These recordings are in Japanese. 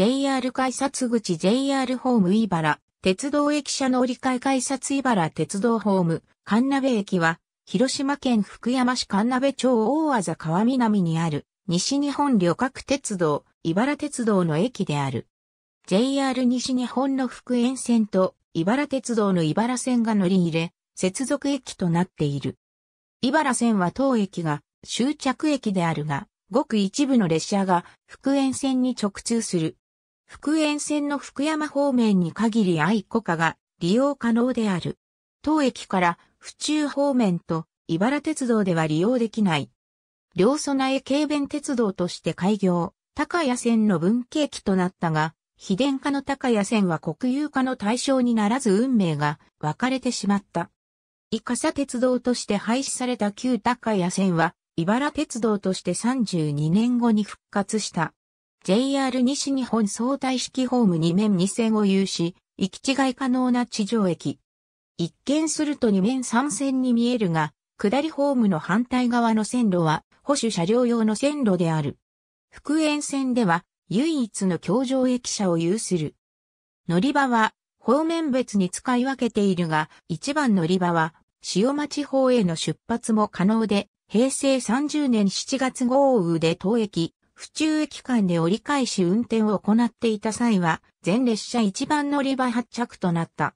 JR 改札口 JR ホーム茨、鉄道駅舎の折り換え改札茨鉄道ホーム、神鍋駅は、広島県福山市神鍋町大和川南にある、西日本旅客鉄道、茨鉄道の駅である。JR 西日本の福塩線と茨鉄道の茨線が乗り入れ、接続駅となっている。茨線は当駅が終着駅であるが、ごく一部の列車が福塩線に直通する福塩線の福山方面に限り愛古家が利用可能である。当駅から府中方面と茨鉄道では利用できない。両備え軽便鉄道として開業、高谷線の分岐駅となったが、秘伝化の高谷線は国有化の対象にならず運命が分かれてしまった。イカサ鉄道として廃止された旧高谷線は、茨鉄道として32年後に復活した。JR 西日本相対式ホーム2面2線を有し、行き違い可能な地上駅。一見すると2面3線に見えるが、下りホームの反対側の線路は、保守車両用の線路である。福塩線では、唯一の橋上駅舎を有する。乗り場は、方面別に使い分けているが、一番乗り場は、塩町方への出発も可能で、平成30年7月豪雨で当駅、府中駅間で折り返し運転を行っていた際は、全列車一番乗り場発着となった。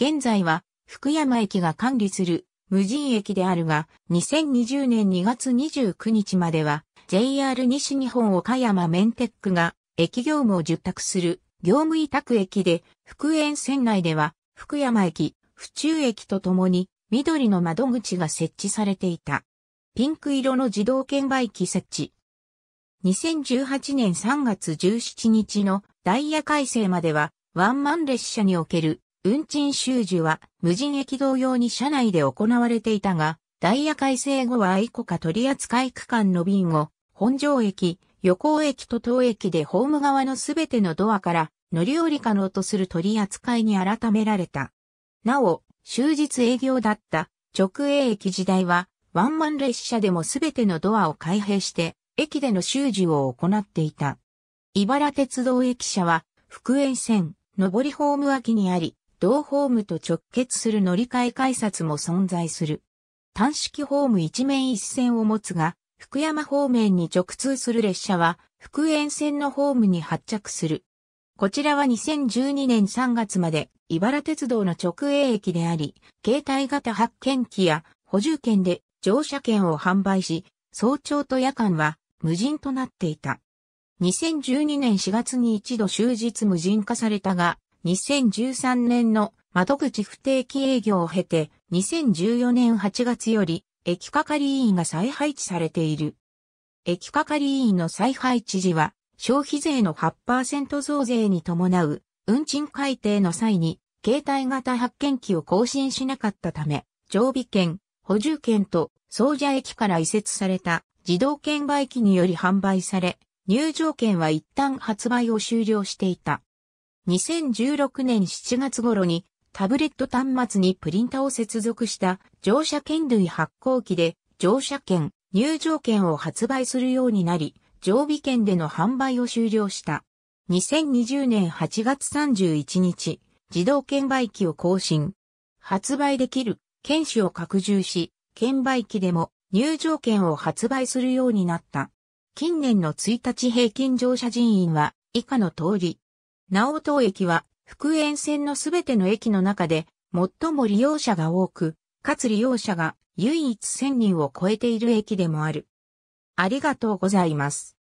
現在は、福山駅が管理する無人駅であるが、2020年2月29日までは、JR 西日本岡山メンテックが、駅業務を受託する業務委託駅で、福園線内では、福山駅、府中駅とともに、緑の窓口が設置されていた。ピンク色の自動券売機設置、2018年3月17日のダイヤ改正までは、ワンマン列車における運賃収受は無人駅同様に車内で行われていたが、ダイヤ改正後は愛子か取扱い区間の便を、本庄駅、横尾駅と東駅でホーム側のすべてのドアから乗り降り可能とする取扱いに改められた。なお、終日営業だった直営駅時代は、ワンマン列車でもすべてのドアを開閉して、駅での修字を行っていた。茨鉄道駅舎は、福縁線、上りホーム脇にあり、同ホームと直結する乗り換え改札も存在する。単式ホーム一面一線を持つが、福山方面に直通する列車は、福縁線のホームに発着する。こちらは2012年3月まで、茨鉄道の直営駅であり、携帯型発券機や補充券で乗車券を販売し、早朝と夜間は無人となっていた。2012年4月に一度終日無人化されたが、2013年の窓口不定期営業を経て、2014年8月より、駅係員が再配置されている。駅係員の再配置時は、消費税の8%増税に伴う、運賃改定の際に、携帯型発券機を更新しなかったため、常備券、補充券と、総社駅から移設された自動券売機により販売され、入場券は一旦発売を終了していた。2016年7月頃にタブレット端末にプリンタを接続した乗車券類発行機で乗車券、入場券を発売するようになり、常備券での販売を終了した。2020年8月31日、自動券売機を更新。発売できる券種を拡充し、券売機でも入場券を発売するようになった。近年の1日平均乗車人員は以下の通り。直東駅は福塩線のすべての駅の中で最も利用者が多く、かつ利用者が唯一1000人を超えている駅でもある。ありがとうございます。